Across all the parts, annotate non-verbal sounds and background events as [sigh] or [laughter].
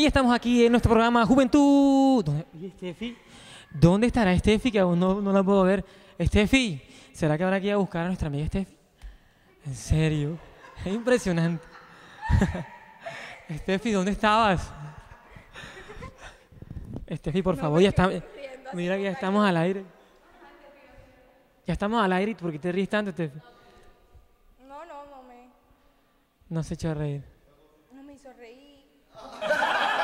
Y estamos aquí en nuestro programa Juventud. ¿Dónde, ¿Y ¿Dónde estará Steffi? Que aún no, no, la puedo ver. ¿será que habrá que ir a buscar a nuestra amiga Steffi? En serio, es impresionante. [laughs] Steffi, ¿dónde estabas? Steffi, por favor, ya estamos. Mira que ya estamos al aire. Ya estamos al aire, ¿por qué te ríes tanto, Steffi? No, no, no me. No se echó a reír.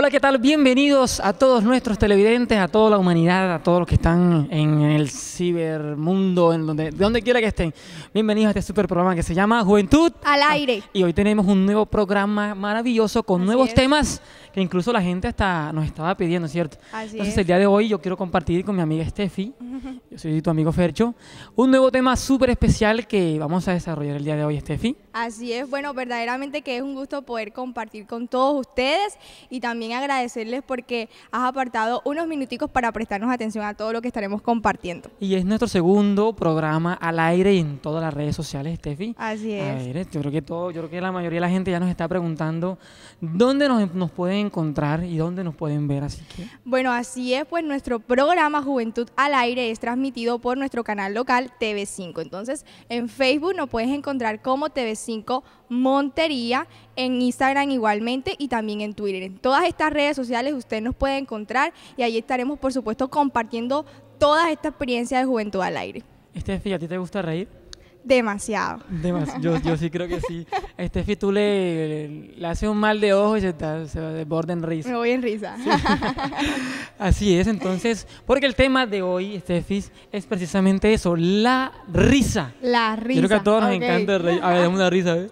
Hola, ¿qué tal? Bienvenidos a todos nuestros televidentes, a toda la humanidad, a todos los que están en el cibermundo, en donde, de donde quiera que estén. Bienvenidos a este super programa que se llama Juventud al Aire. Y hoy tenemos un nuevo programa maravilloso con nuevos temas que incluso la gente hasta nos estaba pidiendo, ¿cierto? Así Entonces, el día de hoy yo quiero compartir con mi amiga Steffi, [laughs] yo soy tu amigo Fercho, un nuevo tema súper especial que vamos a desarrollar el día de hoy, Steffi. Así es, bueno, verdaderamente que es un gusto poder compartir con todos ustedes y también agradecerles porque has apartado unos minuticos para prestarnos atención a todo lo que estaremos compartiendo. Y es nuestro segundo programa al aire en todas las redes sociales, Steffi. Así es. Eh, yo creo que todo, yo creo que la mayoría de la gente ya nos está preguntando dónde nos, nos pueden encontrar y dónde nos pueden ver, así que. Bueno, así es, pues nuestro programa Juventud al aire es transmitido por nuestro canal local TV5. Entonces, en Facebook nos puedes encontrar como TV5 Montería en Instagram igualmente y también en Twitter. En todas estas redes sociales usted nos puede encontrar y ahí estaremos, por supuesto, compartiendo toda esta experiencia de Juventud al Aire. Estefi, ¿a ti te gusta reír? Demasiado. yo, sí creo que sí. Estefi, [laughs] tú le, le, haces un mal de ojo y se, desborda en risa. Me voy en risa. [laughs] Así es, entonces, porque el tema de hoy, Estefi, es precisamente eso, la risa. La risa. creo que a todos nos encanta reír. A ver, una risa, ¿eh?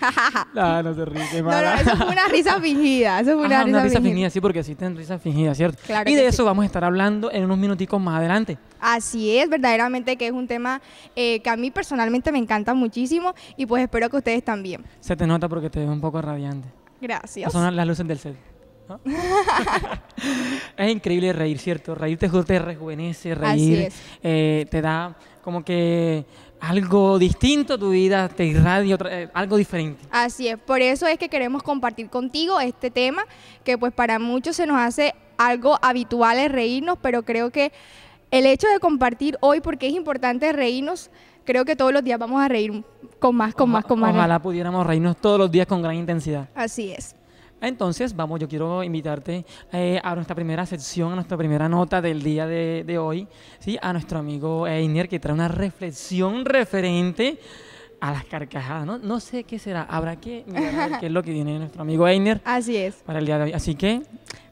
[laughs] no, no se ríe, no, no, eso fue una risa fingida. Eso fue una, risa, fingida. Sí, porque existen risas fingidas, ¿cierto? y de eso vamos a estar hablando en unos minuticos más adelante. Así es, verdaderamente que es un tema eh, que a mí personalmente me encanta muchísimo y pues espero que ustedes también. Se te nota porque te ves un poco radiante. Gracias. Son las luces del set. ¿Ah? [laughs] es increíble reír, ¿cierto? Reír te, rejuvenece, eh, reír te da como que algo distinto a tu vida, te irradia eh, algo diferente. Así es, por eso es que queremos compartir contigo este tema, que pues para muchos se nos hace algo habitual es reírnos, pero creo que el hecho de compartir hoy, porque es importante reírnos, creo que todos los días vamos a reír con más, con más, con más. Ojalá pudiéramos reírnos todos los días con gran intensidad. Así es. Entonces, vamos, yo quiero invitarte eh, a nuestra primera sección, a nuestra primera nota del día de, hoy, ¿sí? a nuestro amigo Einer, eh, que trae una reflexión referente a las carcajadas. No, sé qué será, habrá que mirar qué es lo que tiene nuestro amigo Einer. [laughs] Así es. Para el día de hoy. Así que,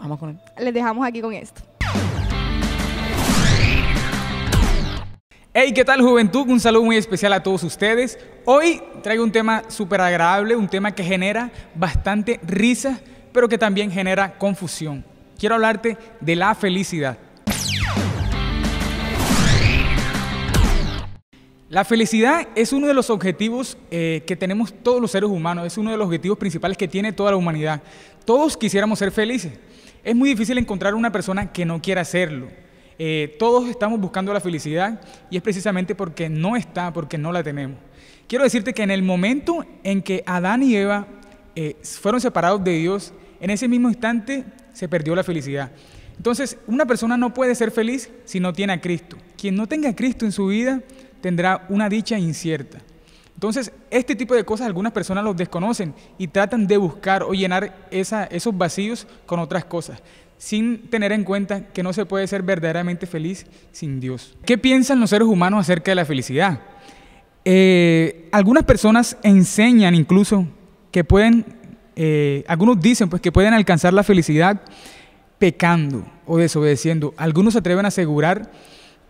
vamos con él. Les dejamos aquí con esto. Hey, ¿qué tal juventud? Un saludo muy especial a todos ustedes. Hoy traigo un tema súper agradable, un tema que genera bastante risa, pero que también genera confusión. Quiero hablarte de la felicidad. La felicidad es uno de los objetivos eh, que tenemos todos los seres humanos, es uno de los objetivos principales que tiene toda la humanidad. Todos quisiéramos ser felices. Es muy difícil encontrar una persona que no quiera hacerlo. Eh, todos estamos buscando la felicidad y es precisamente porque no está, porque no la tenemos. Quiero decirte que en el momento en que Adán y Eva eh, fueron separados de Dios, en ese mismo instante se perdió la felicidad. Entonces, una persona no puede ser feliz si no tiene a Cristo. Quien no tenga a Cristo en su vida tendrá una dicha incierta. Entonces, este tipo de cosas algunas personas los desconocen y tratan de buscar o llenar esos vacíos con otras cosas, sin tener en cuenta que no se puede ser verdaderamente feliz sin Dios. ¿Qué piensan los seres humanos acerca de la felicidad? Eh, algunas personas enseñan incluso que pueden, eh, algunos dicen pues que pueden alcanzar la felicidad pecando o desobedeciendo. Algunos se atreven a asegurar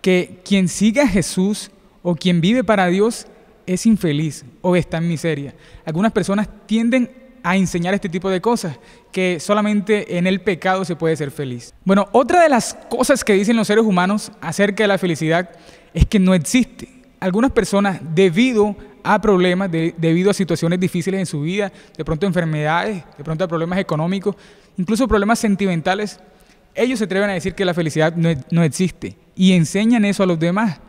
que quien sigue a Jesús o quien vive para Dios es infeliz o está en miseria. Algunas personas tienden a enseñar este tipo de cosas, que solamente en el pecado se puede ser feliz. Bueno, otra de las cosas que dicen los seres humanos acerca de la felicidad es que no existe. Algunas personas, debido a problemas, debido a situaciones difíciles en su vida, de pronto enfermedades, de pronto a problemas económicos, incluso problemas sentimentales, ellos se atreven a decir que la felicidad no existe y enseñan eso a los demás.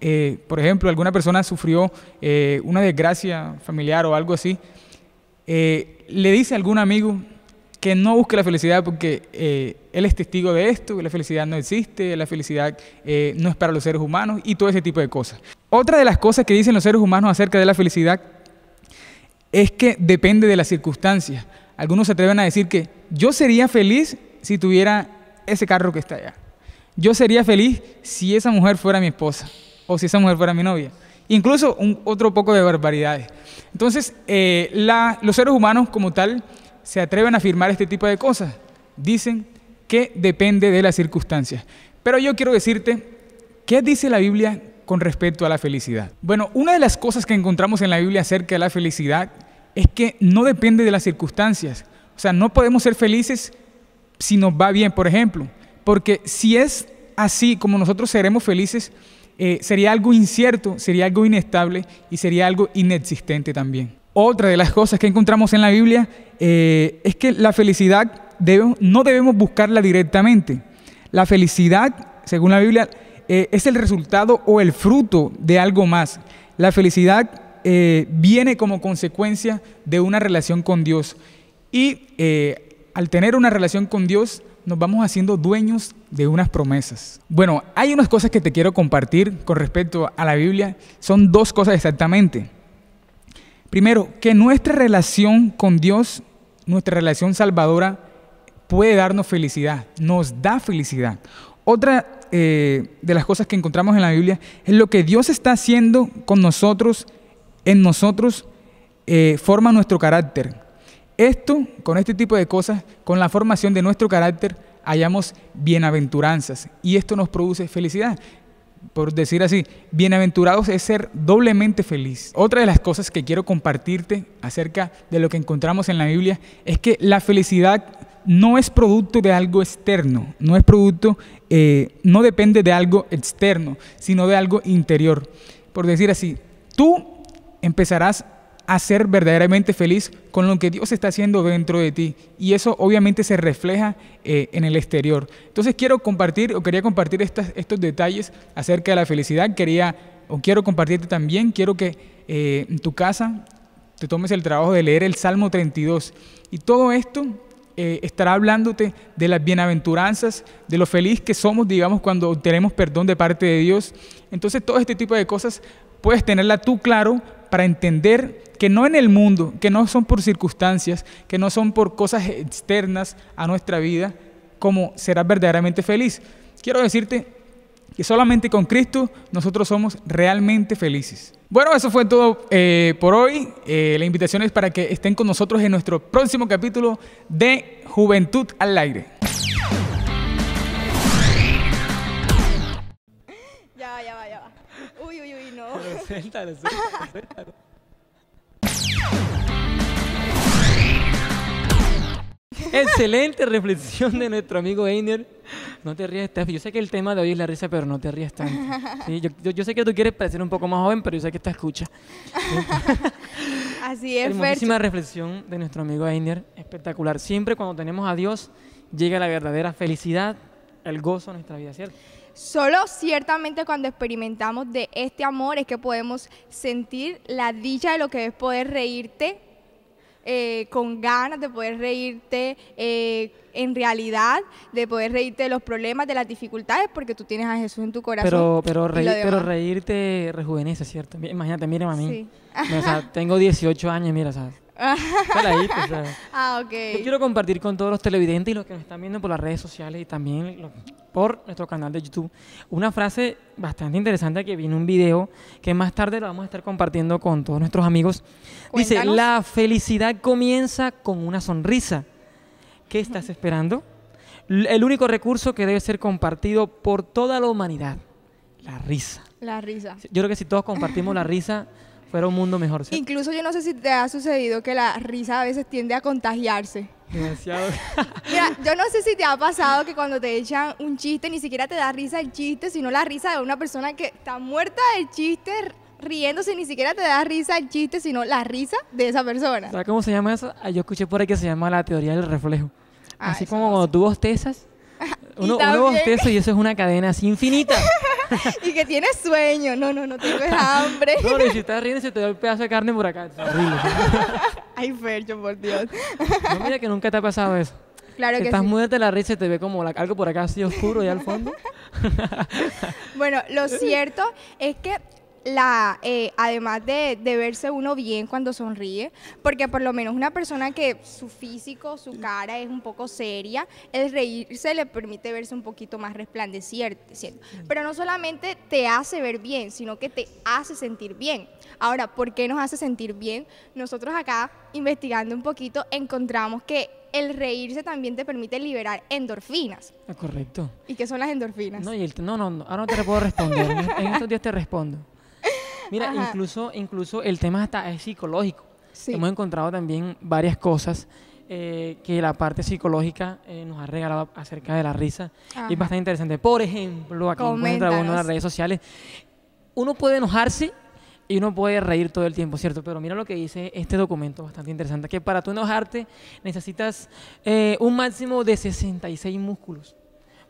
Eh, por ejemplo, alguna persona sufrió eh, una desgracia familiar o algo así, eh, le dice a algún amigo que no busque la felicidad porque él es testigo de esto, que la felicidad no existe, la felicidad no es para los seres humanos y todo ese tipo de cosas. Otra de las cosas que dicen los seres humanos acerca de la felicidad es que depende de las circunstancias. Algunos se atreven a decir que yo sería feliz si tuviera ese carro que está allá. Yo sería feliz si esa mujer fuera mi esposa o si esa mujer fuera mi novia. Incluso un, otro poco de barbaridades. Entonces, eh, los seres humanos como tal se atreven a afirmar este tipo de cosas. Dicen que depende de las circunstancias. Pero yo quiero decirte, ¿qué dice la Biblia con respecto a la felicidad? Bueno, una de las cosas que encontramos en la Biblia acerca de la felicidad es que no depende de las circunstancias. O sea, no podemos ser felices si nos va bien, por ejemplo. Porque si es así como nosotros seremos felices, eh, sería algo incierto, sería algo inestable y sería algo inexistente también. Otra de las cosas que encontramos en la Biblia eh, es que la felicidad no debemos buscarla directamente. La felicidad, según la Biblia, eh, es el resultado o el fruto de algo más. La felicidad viene como consecuencia de una relación con Dios. Y al tener una relación con Dios, nos vamos haciendo dueños de unas promesas. Bueno, hay unas cosas que te quiero compartir con respecto a la Biblia. Son dos cosas exactamente. Primero, que nuestra relación con Dios, nuestra relación salvadora, puede darnos felicidad, nos da felicidad. Otra eh, de las cosas que encontramos en la Biblia es lo que Dios está haciendo con nosotros, en nosotros, eh, forma nuestro carácter. Esto, con este tipo de cosas, con la formación de nuestro carácter, hallamos bienaventuranzas y esto nos produce felicidad. Por decir así, bienaventurados es ser doblemente feliz. Otra de las cosas que quiero compartirte acerca de lo que encontramos en la Biblia es que la felicidad no es producto de algo externo, no es producto, eh, no depende de algo externo, sino de algo interior. Por decir así, tú empezarás a ser verdaderamente feliz con lo que Dios está haciendo dentro de ti. Y eso obviamente se refleja eh, en el exterior. Entonces quiero compartir o quería compartir estos detalles acerca de la felicidad. Quería o quiero compartirte también, quiero que eh, en tu casa te tomes el trabajo de leer el Salmo 32. Y todo esto eh, estará hablándote de las bienaventuranzas, de lo feliz que somos, digamos, cuando tenemos perdón de parte de Dios. Entonces todo este tipo de cosas puedes tenerla tú claro para entender que no en el mundo, que no son por circunstancias, que no son por cosas externas a nuestra vida, como serás verdaderamente feliz. Quiero decirte que solamente con Cristo nosotros somos realmente felices. Bueno, eso fue todo eh, por hoy. Eh, la invitación es para que estén con nosotros en nuestro próximo capítulo de Juventud al Aire. Excelente reflexión de nuestro amigo Einer. No te rías, Steph. Yo sé que el tema de hoy es la risa, pero no te rías tanto. yo, sé que tú quieres parecer un poco más joven, pero yo sé que te escucha. Así es, Hermosísima reflexión de nuestro amigo Einer. Espectacular. Siempre cuando tenemos a Dios, llega la verdadera felicidad, el gozo en nuestra vida, ¿cierto? Solo ciertamente cuando experimentamos de este amor es que podemos sentir la dicha de lo que es poder reírte eh, con ganas, de poder reírte eh, en realidad, de poder reírte de los problemas, de las dificultades, porque tú tienes a Jesús en tu corazón. Pero, pero, pero reírte rejuvenece, ¿cierto? Imagínate, mírame a mí. tengo 18 años, mira, ¿sabes? [laughs] ah, ok. Yo quiero compartir con todos los televidentes y los que nos están viendo por las redes sociales y también por nuestro canal de YouTube una frase bastante interesante que viene un video que más tarde lo vamos a estar compartiendo con todos nuestros amigos. Dice, la felicidad comienza con una sonrisa. ¿Qué estás esperando? El único recurso que debe ser compartido por toda la humanidad, la risa. La risa. Yo creo que si todos compartimos la risa, un mundo mejor. Incluso yo no sé si te ha sucedido que la risa a veces tiende a contagiarse. [laughs] yo no sé si te ha pasado que cuando te echan un chiste ni siquiera te da risa el chiste, sino la risa de una persona que está muerta del chiste riéndose ni siquiera te da risa el chiste, sino la risa de esa persona. ¿Sabes cómo se llama eso? Ah, yo escuché por ahí que se llama la teoría del reflejo. Ah, así como cuando tú bostezas, [laughs] uno, uno bosteza y eso es una cadena así infinita. [laughs] [laughs] y que tienes sueño. No, no, no tengo hambre. No, y si estás riendo, se te da un pedazo de carne por acá. [laughs] Ay, Fercho, por Dios. No, mira que nunca te ha pasado eso. Claro que Estás muy muerta de la risa y te ve como algo por acá así oscuro y al fondo. [laughs] bueno, lo cierto es que la, eh, además de, verse uno bien cuando sonríe, porque por lo menos una persona que su físico, su cara es un poco seria, el reírse le permite verse un poquito más resplandeciente, Pero no solamente te hace ver bien, sino que te hace sentir bien. Ahora, ¿por qué nos hace sentir bien? Nosotros acá, investigando un poquito, encontramos que el reírse también te permite liberar endorfinas. Ah, correcto. ¿Y qué son las endorfinas? No, no, no, ahora no te puedo responder. [laughs] en estos días te respondo. Mira, incluso, incluso el tema hasta es psicológico. Hemos encontrado también varias cosas eh, que la parte psicológica eh, nos ha regalado acerca de la risa. Y es bastante interesante. Por ejemplo, aquí encuentra uno en las redes sociales. Uno puede enojarse y uno puede reír todo el tiempo, ¿cierto? Pero mira lo que dice este documento bastante interesante, que para tú enojarte necesitas eh, un máximo de 66 músculos.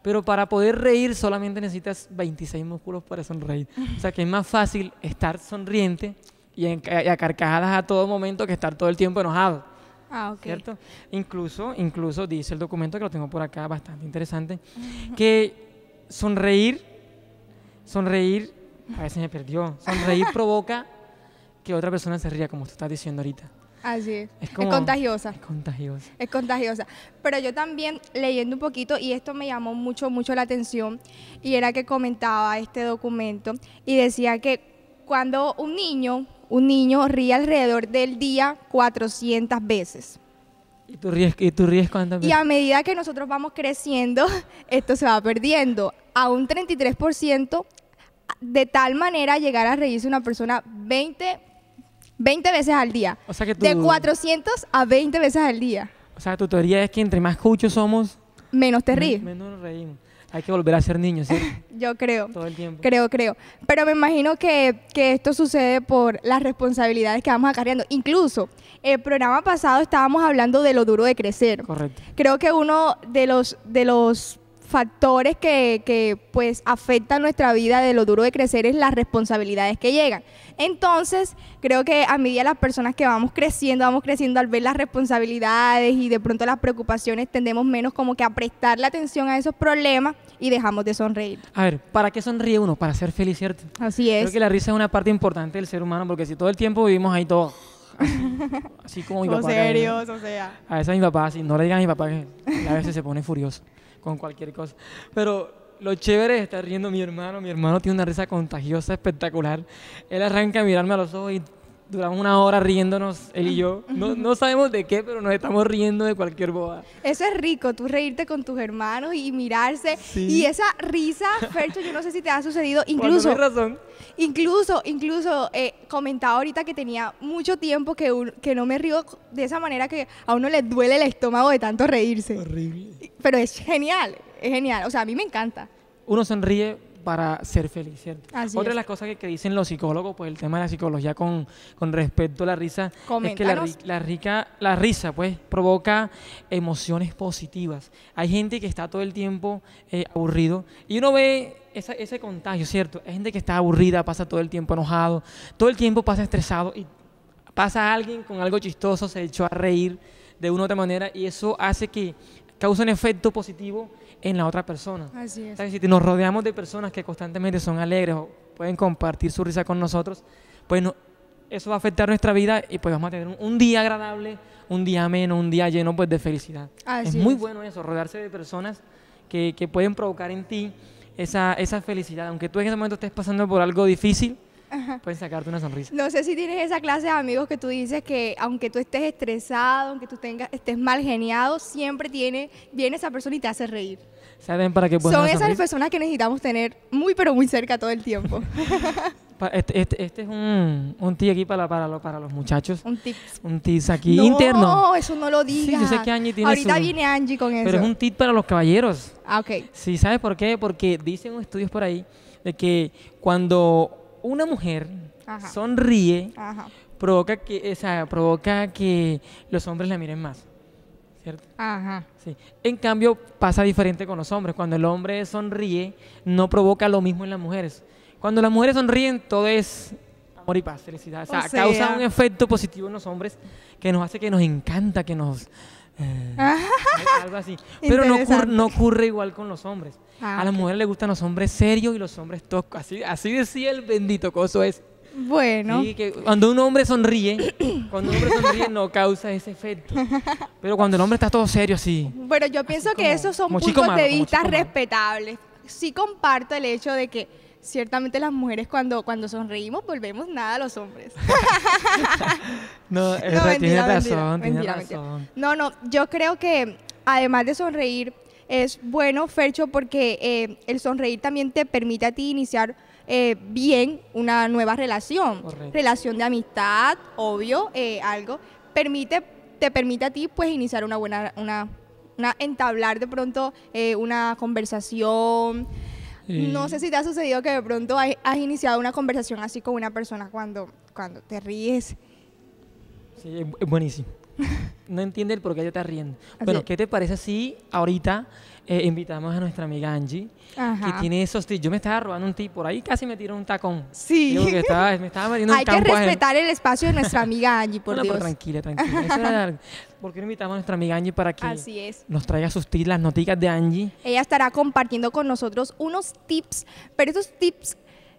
Pero para poder reír solamente necesitas 26 músculos para sonreír. O sea que es más fácil estar sonriente y, a carcajadas a todo momento que estar todo el tiempo enojado. Ah, ok. ¿Cierto? Incluso, incluso dice el documento que lo tengo por acá, bastante interesante, que sonreír, sonreír, a veces me perdió, sonreír [laughs] provoca que otra persona se ría, como tú estás diciendo ahorita. Así es. Es, contagiosa. Es contagiosa. Es contagiosa. Pero yo también leyendo un poquito, y esto me llamó mucho, mucho la atención, y era que comentaba este documento y decía que cuando un niño, un niño ríe alrededor del día 400 veces. ¿Y tú ríes, y tú ríes cuántas Y a medida que nosotros vamos creciendo, [laughs] esto se va perdiendo. A un 33% de tal manera llegar a reírse una persona 20 20 veces al día. O sea que De 400 a 20 veces al día. O sea, tu teoría es que entre más cuchos somos... Menos te ríes. Menos nos reímos. Hay que volver a ser niños, ¿sí? [laughs] Yo creo. Todo el tiempo. Creo, creo. Pero me imagino que, que, esto sucede por las responsabilidades que vamos acarreando. Incluso, el programa pasado estábamos hablando de lo duro de crecer. Correcto. Creo que uno de los, de los factores que, pues afectan nuestra vida de lo duro de crecer es las responsabilidades que llegan. Entonces, creo que a medida que las personas que vamos creciendo, vamos creciendo al ver las responsabilidades y de pronto las preocupaciones, tendemos menos como que a prestar la atención a esos problemas y dejamos de sonreír. A ver, ¿para qué sonríe uno? Para ser feliz, ¿cierto? Así es. Creo que la risa es una parte importante del ser humano porque si todo el tiempo vivimos ahí todo [laughs] Así, como mi papá. serios, o sea. A veces mi papá, si no le digan a mi papá que a veces se pone furioso con cualquier cosa. Pero lo chévere es estar riendo mi hermano. Mi hermano tiene una risa contagiosa, espectacular. Él arranca a mirarme a los ojos y duramos una hora riéndonos, él y yo. [laughs] No, sabemos de qué, pero nos estamos riendo de cualquier boda Eso es rico, tú reírte con tus hermanos y mirarse. Y esa risa, Fercho, yo no sé si te ha sucedido. [laughs] Incluso, razón. incluso, incluso, eh, comentaba ahorita que tenía mucho tiempo que, que no me río de esa manera que a uno le duele el estómago de tanto reírse. Horrible. Pero es genial, es genial. O sea, a mí me encanta. Uno sonríe para ser feliz, ¿cierto? Otra de las cosas que, dicen los psicólogos, pues el tema de la psicología con, respecto a la risa, es que la, la risa, pues, provoca emociones positivas. Hay gente que está todo el tiempo eh, aburrido y uno ve ese contagio, ¿cierto? Hay gente que está aburrida, pasa todo el tiempo enojado, todo el tiempo pasa estresado y pasa alguien con algo chistoso, se echó a reír de una u otra manera y eso hace que cause un efecto positivo en la otra persona. Así es. si nos rodeamos de personas que constantemente son alegres o pueden compartir su risa con nosotros, pues eso va a afectar nuestra vida y pues vamos a tener un, día agradable, un día ameno, un día lleno pues de felicidad. Así es, muy bueno eso, rodearse de personas que, que pueden provocar en ti esa, esa felicidad. Aunque tú en ese momento estés pasando por algo difícil, pueden sacarte una sonrisa. No sé si tienes esa clase de amigos que tú dices que aunque tú estés estresado, aunque tú tengas, estés mal geniado, siempre tiene, viene esa persona y te hace reír. ¿Saben para qué Son esas personas que necesitamos tener muy pero muy cerca todo el tiempo. [laughs] Este, este, este, es un, un tip aquí para, para, para los muchachos. Un tip Un tip aquí interno. No, eso no lo digas. Ahorita viene Angie con eso. Pero es un tip para los caballeros. Ah, ok. Sí, ¿sabes por qué? Porque dicen estudios por ahí de que cuando una mujer sonríe, provoca que, o provoca que los hombres la miren más. Ajá. En cambio, pasa diferente con los hombres. Cuando el hombre sonríe, no provoca lo mismo en las mujeres. Cuando las mujeres sonríen, todo es amor y paz, felicidad. o sea causa un efecto positivo en los hombres que nos hace que nos encanta, que nos, eh, ah. eh, algo así. Pero no ocurre, igual con los hombres. Ah, a las mujeres les gustan los hombres serios y los hombres toscos. Así, así decía el bendito coso es. Bueno. Sí, que cuando un hombre sonríe, cuando un hombre sonríe no causa ese efecto. Pero cuando el hombre está todo serio, así. Bueno yo pienso que esos son puntos de vista respetables. Sí comparto el hecho de que ciertamente las mujeres cuando, cuando sonreímos volvemos nada a los hombres. [laughs] no, no eh, No, no, yo creo que además de sonreír, es bueno, Fercho, porque eh, el sonreír también te permite a ti iniciar eh, bien una nueva relación. Relación de amistad, obvio, algo. Permite, te permite a ti pues iniciar una buena, una, una entablar de pronto una conversación, no eh, sé si te ha sucedido que de pronto has iniciado una conversación así con una persona cuando, cuando te ríes. Sí, es buenísimo. [laughs] no entiende el por qué te riendo. ¿qué te parece si ahorita eh, invitamos a nuestra amiga Angie, que tiene esos tips? Yo me estaba robando un tip por ahí, casi me tiró un tacón. Sí. Que me estaba [laughs] metiendo Hay que respetar el espacio de nuestra amiga Angie, por Dios. tranquila, tranquila. [laughs] ¿Por qué no invitamos a nuestra amiga Angie para que nos traiga sus tips, las noticias de Angie? Ella estará compartiendo con nosotros unos tips, pero esos tips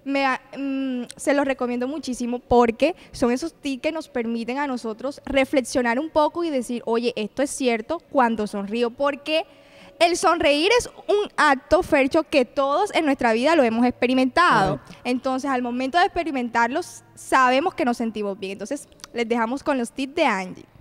me, mm, se los recomiendo muchísimo porque son esos tips que nos permiten a nosotros reflexionar un poco y decir, oye, esto es cierto cuando sonrío, porque el sonreír es un acto, Fercho, que todos en nuestra vida lo hemos experimentado. Entonces, al momento de experimentarlos, sabemos que nos sentimos bien. Entonces, les dejamos con los tips de Angie.